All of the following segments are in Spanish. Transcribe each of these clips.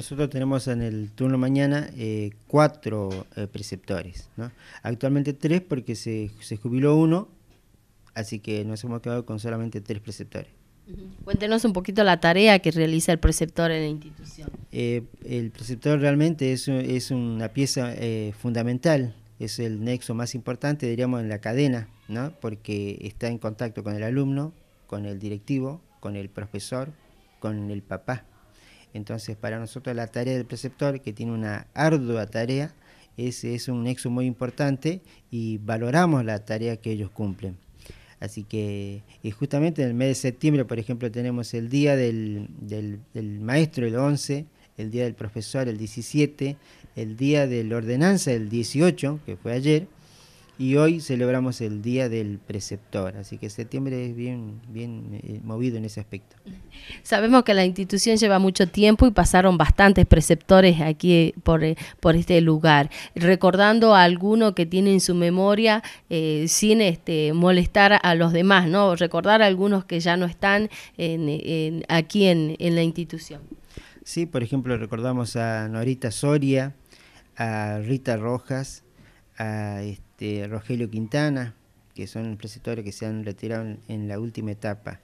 nosotros tenemos en el turno mañana eh, cuatro eh, preceptores, Actualmente tres porque se, jubiló uno, así que nos hemos quedado con solamente tres preceptores. Cuéntenos un poquito la tarea que realiza el preceptor en la institución. Eh, el preceptor realmente es, una pieza fundamental, es el nexo más importante, diríamos, en la cadena, porque está en contacto con el alumno, con el directivo, con el profesor, con el papá entonces, para nosotros la tarea del preceptor, que tiene una ardua tarea, es, un nexo muy importante y valoramos la tarea que ellos cumplen. Así que, y justamente en el mes de septiembre, por ejemplo, tenemos el Día del, del Maestro, el 11, el Día del Profesor, el 17, el Día de la Ordenanza, el 18, que fue ayer, y hoy celebramos el Día del Preceptor, así que septiembre es bien, bien eh, movido en ese aspecto. Sabemos que la institución lleva mucho tiempo y pasaron bastantes preceptores aquí eh, por, eh, por este lugar. Recordando a alguno que tienen en su memoria, sin este, molestar a los demás, ¿no? Recordar a algunos que ya no están aquí en, la institución. Sí, por ejemplo, recordamos a Norita Soria, a Rita Rojas, a... Este, Rogelio Quintana, que son preceptores que se han retirado en, la última etapa.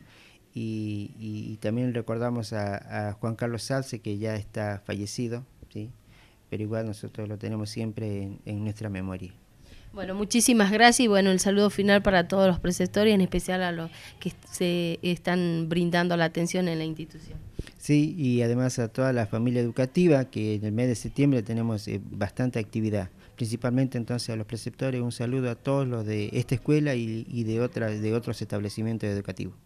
Y, también recordamos a, Juan Carlos Salce, que ya está fallecido, ¿sí? pero igual nosotros lo tenemos siempre en, nuestra memoria. Bueno, muchísimas gracias y bueno, el saludo final para todos los preceptores, en especial a los que se están brindando la atención en la institución. Sí, y además a toda la familia educativa, que en el mes de septiembre tenemos eh, bastante actividad principalmente entonces a los preceptores, un saludo a todos los de esta escuela y, de, otras de otros establecimientos educativos.